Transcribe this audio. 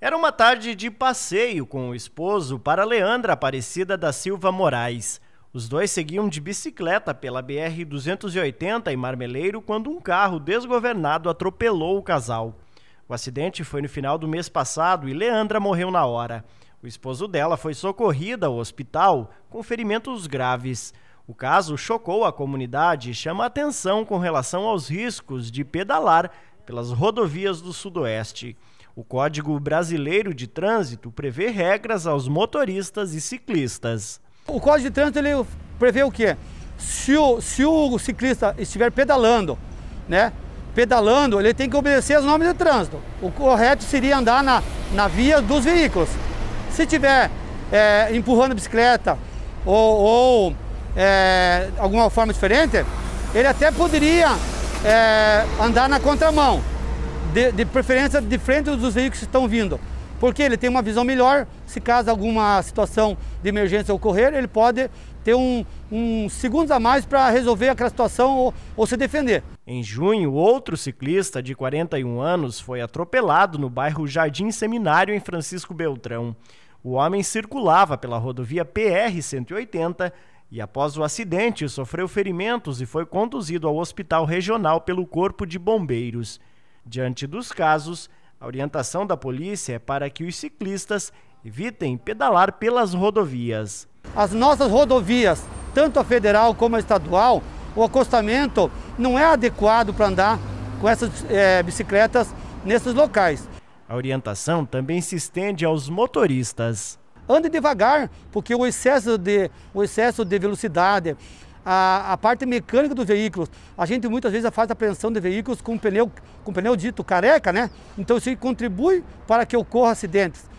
Era uma tarde de passeio com o esposo para Leandra Aparecida da Silva Moraes. Os dois seguiam de bicicleta pela BR-280 em Marmeleiro quando um carro desgovernado atropelou o casal. O acidente foi no final do mês passado e Leandra morreu na hora. O esposo dela foi socorrida ao hospital com ferimentos graves. O caso chocou a comunidade e chama atenção com relação aos riscos de pedalar pelas rodovias do Sudoeste. O Código Brasileiro de Trânsito prevê regras aos motoristas e ciclistas. O Código de Trânsito ele prevê o quê? Se o, se o ciclista estiver pedalando, né? Pedalando, ele tem que obedecer as normas de trânsito. O correto seria andar na, na via dos veículos. Se tiver é, empurrando a bicicleta ou, ou é, alguma forma diferente, ele até poderia é, andar na contramão de, de preferência de frente dos veículos que estão vindo, porque ele tem uma visão melhor, se caso alguma situação de emergência ocorrer, ele pode ter um, um segundos a mais para resolver aquela situação ou, ou se defender. Em junho, outro ciclista de 41 anos foi atropelado no bairro Jardim Seminário, em Francisco Beltrão. O homem circulava pela rodovia PR-180 e, após o acidente, sofreu ferimentos e foi conduzido ao hospital regional pelo Corpo de Bombeiros. Diante dos casos, a orientação da polícia é para que os ciclistas evitem pedalar pelas rodovias. As nossas rodovias, tanto a federal como a estadual, o acostamento não é adequado para andar com essas é, bicicletas nesses locais. A orientação também se estende aos motoristas. Ande devagar, porque o excesso de, o excesso de velocidade, a, a, parte mecânica dos veículos. A gente muitas vezes faz a apreensão de veículos com pneu, com pneu dito careca, né? Então isso contribui para que ocorra acidentes.